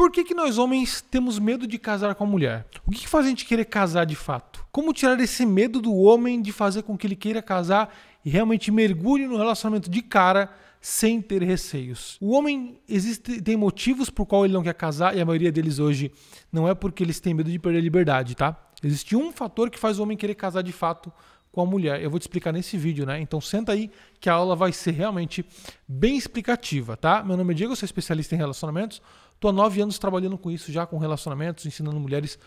Por que, que nós homens temos medo de casar com a mulher? O que, que faz a gente querer casar de fato? Como tirar esse medo do homem de fazer com que ele queira casar e realmente mergulhe no relacionamento de cara sem ter receios. O homem existe, tem motivos por qual ele não quer casar e a maioria deles hoje não é porque eles têm medo de perder a liberdade, tá? Existe um fator que faz o homem querer casar de fato com a mulher. Eu vou te explicar nesse vídeo, né? Então senta aí que a aula vai ser realmente bem explicativa, tá? Meu nome é Diego, sou especialista em relacionamentos. Estou há nove anos trabalhando com isso, já com relacionamentos, ensinando mulheres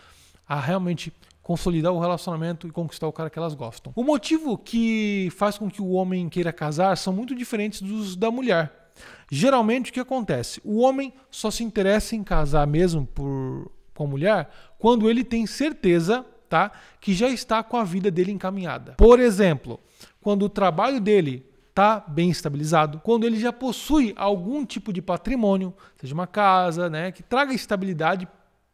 a realmente consolidar o relacionamento e conquistar o cara que elas gostam. O motivo que faz com que o homem queira casar são muito diferentes dos da mulher. Geralmente o que acontece? O homem só se interessa em casar mesmo por, com a mulher quando ele tem certeza, tá, que já está com a vida dele encaminhada. Por exemplo, quando o trabalho dele está bem estabilizado, quando ele já possui algum tipo de patrimônio, seja uma casa, né, que traga estabilidade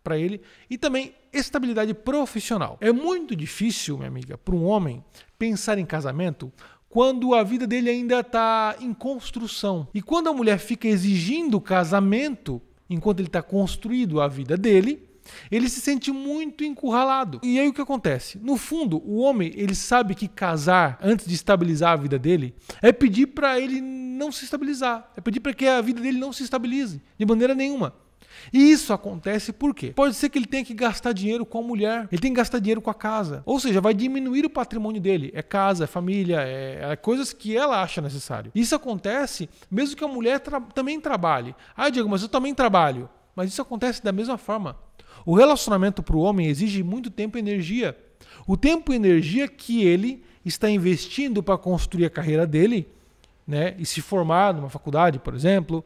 para ele e também estabilidade profissional. É muito difícil, minha amiga, para um homem pensar em casamento quando a vida dele ainda está em construção. E quando a mulher fica exigindo casamento enquanto ele está construído a vida dele, ele se sente muito encurralado. E aí o que acontece? No fundo, o homem, ele sabe que casar antes de estabilizar a vida dele é pedir para ele não se estabilizar, é pedir para que a vida dele não se estabilize de maneira nenhuma. E isso acontece por quê? Pode ser que ele tenha que gastar dinheiro com a mulher, ele tem que gastar dinheiro com a casa. Ou seja, vai diminuir o patrimônio dele. É casa, é família, é, é coisas que ela acha necessário. Isso acontece mesmo que a mulher tra também trabalhe. Ah, Diego, mas eu também trabalho. Mas isso acontece da mesma forma. O relacionamento para o homem exige muito tempo e energia. O tempo e energia que ele está investindo para construir a carreira dele, né, e se formar numa faculdade, por exemplo,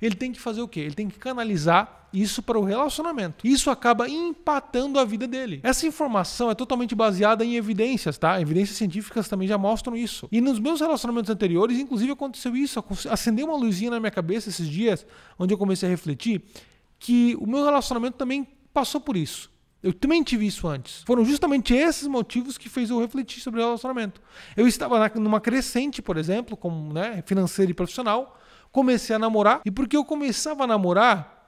ele tem que fazer o quê? Ele tem que canalizar isso para o relacionamento. Isso acaba empatando a vida dele. Essa informação é totalmente baseada em evidências, tá? Evidências científicas também já mostram isso. E nos meus relacionamentos anteriores, inclusive, aconteceu isso. Acendeu uma luzinha na minha cabeça esses dias, onde eu comecei a refletir que o meu relacionamento também passou por isso. Eu também tive isso antes. Foram justamente esses motivos que fez eu refletir sobre o relacionamento. Eu estava numa crescente, por exemplo, como né, financeira e profissional, comecei a namorar e porque eu começava a namorar,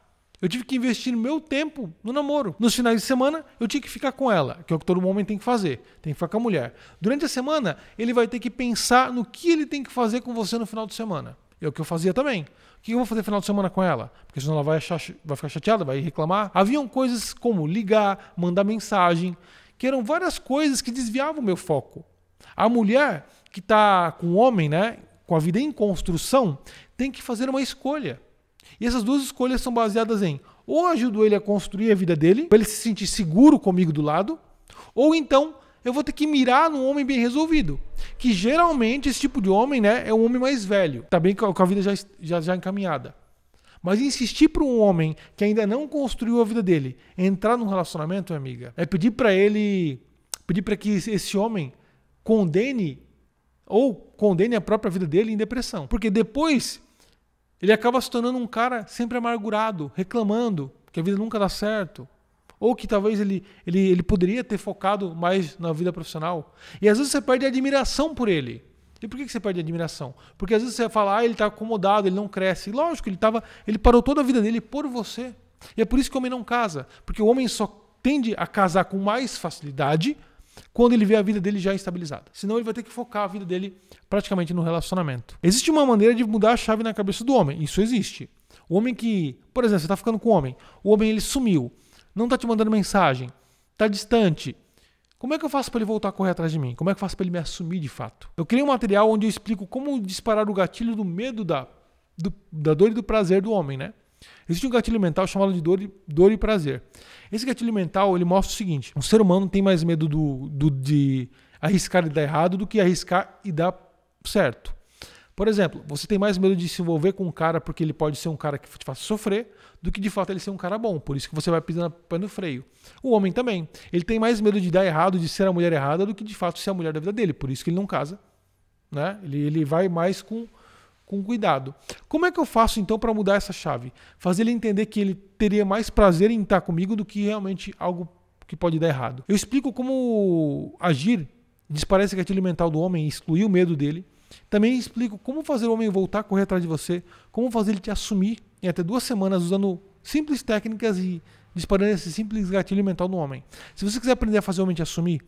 eu tive que investir meu tempo no namoro. Nos finais de semana, eu tinha que ficar com ela, que é o que todo homem tem que fazer, tem que ficar com a mulher. Durante a semana, ele vai ter que pensar no que ele tem que fazer com você no final de semana. É o que eu fazia também. O que eu vou fazer final de semana com ela? Porque senão ela vai, achar, vai ficar chateada, vai reclamar. Haviam coisas como ligar, mandar mensagem, que eram várias coisas que desviavam o meu foco. A mulher que está com o homem, né, com a vida em construção, tem que fazer uma escolha. E essas duas escolhas são baseadas em ou ajudo ele a construir a vida dele, para ele se sentir seguro comigo do lado, ou então eu vou ter que mirar num homem bem resolvido. Que geralmente esse tipo de homem né, é um homem mais velho, tá bem com a vida já, já, já encaminhada. Mas insistir para um homem que ainda não construiu a vida dele entrar num relacionamento, amiga, é pedir para ele, pedir para que esse homem condene ou condene a própria vida dele em depressão. Porque depois ele acaba se tornando um cara sempre amargurado, reclamando que a vida nunca dá certo, ou que talvez ele, ele, ele poderia ter focado mais na vida profissional. E às vezes você perde a admiração por ele. E por que você perde a admiração? Porque às vezes você fala, ah, ele está acomodado, ele não cresce. E lógico, ele, tava, ele parou toda a vida dele por você. E é por isso que o homem não casa. Porque o homem só tende a casar com mais facilidade quando ele vê a vida dele já estabilizada. Senão ele vai ter que focar a vida dele praticamente no relacionamento. Existe uma maneira de mudar a chave na cabeça do homem. Isso existe. O homem que, por exemplo, você está ficando com um homem, o homem ele sumiu. Não está te mandando mensagem. Está distante. Como é que eu faço para ele voltar a correr atrás de mim? Como é que eu faço para ele me assumir de fato? Eu criei um material onde eu explico como disparar o gatilho do medo da, do, da dor e do prazer do homem, né? Existe um gatilho mental chamado de dor e, dor e prazer. Esse gatilho mental ele mostra o seguinte: um ser humano tem mais medo do, do de arriscar e dar errado do que arriscar e dar certo. Por exemplo, você tem mais medo de se envolver com um cara porque ele pode ser um cara que te faça sofrer do que de fato ele ser um cara bom. Por isso que você vai pisando no freio. O homem também. Ele tem mais medo de dar errado, de ser a mulher errada, do que de fato ser a mulher da vida dele. Por isso que ele não casa. Né? Ele, ele vai mais com, com cuidado. Como é que eu faço então para mudar essa chave? Fazer ele entender que ele teria mais prazer em estar comigo do que realmente algo que pode dar errado. Eu explico como agir desparece o gatilho mental do homem e excluir o medo dele também explico como fazer o homem voltar a correr atrás de você, como fazer ele te assumir em até duas semanas usando simples técnicas e disparando esse simples gatilho mental no homem. Se você quiser aprender a fazer o homem te assumir,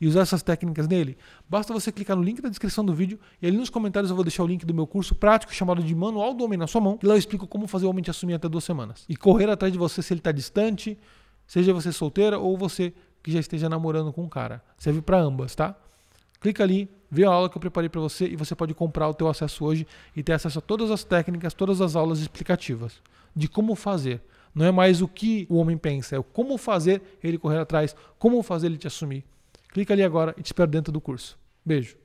e usar essas técnicas nele, basta você clicar no link da descrição do vídeo e ali nos comentários eu vou deixar o link do meu curso prático chamado de Manual do Homem na Sua Mão. E lá eu explico como fazer o homem te assumir até duas semanas. E correr atrás de você se ele está distante, seja você solteira ou você que já esteja namorando com um cara. Serve para ambas, tá? Clica ali, vê a aula que eu preparei para você e você pode comprar o teu acesso hoje e ter acesso a todas as técnicas, todas as aulas explicativas de como fazer. Não é mais o que o homem pensa, é o como fazer ele correr atrás, como fazer ele te assumir. Clica ali agora e te espero dentro do curso. Beijo.